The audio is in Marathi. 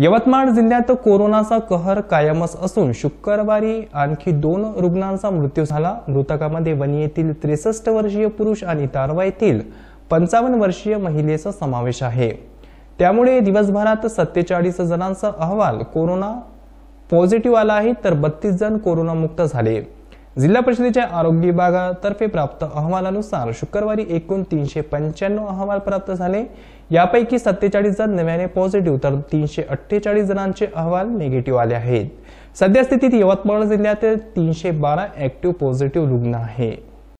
यवतमाळ जिल्ह्यात कोरोनाचा कहर कायमच असून शुक्रवारी आणखी दोन रुग्णांचा मृत्यू झाला मृतकामध्ये वणी येथील त्रेसष्ट वर्षीय पुरुष आणि तारवा येथील पंचावन्न वर्षीय महिलेचा समावेश आहे त्यामुळे दिवसभरात सत्तेचाळीस जणांचा अहवाल कोरोना पॉझिटिव्ह आला आहे तर बत्तीस जण कोरोनामुक्त झाले जिल्हा परिषदेच्या आरोग्य विभागातर्फे प्राप्त अहवालानुसार शुक्रवारी एकूण तीनशे पंच्याण्णव अहवाल प्राप्त झाले यापैकी सत्तेचाळीस जण नव्याने पॉझिटिव्ह तर तीनशे अठ्ठेचाळीस जणांचे अहवाल निगेटिव्ह आले आहेत सध्या स्थितीत यवतमाळ जिल्ह्यातील तीनशे बारा ऍक्टिव्ह पॉझिटिव्ह रुग्ण आहेत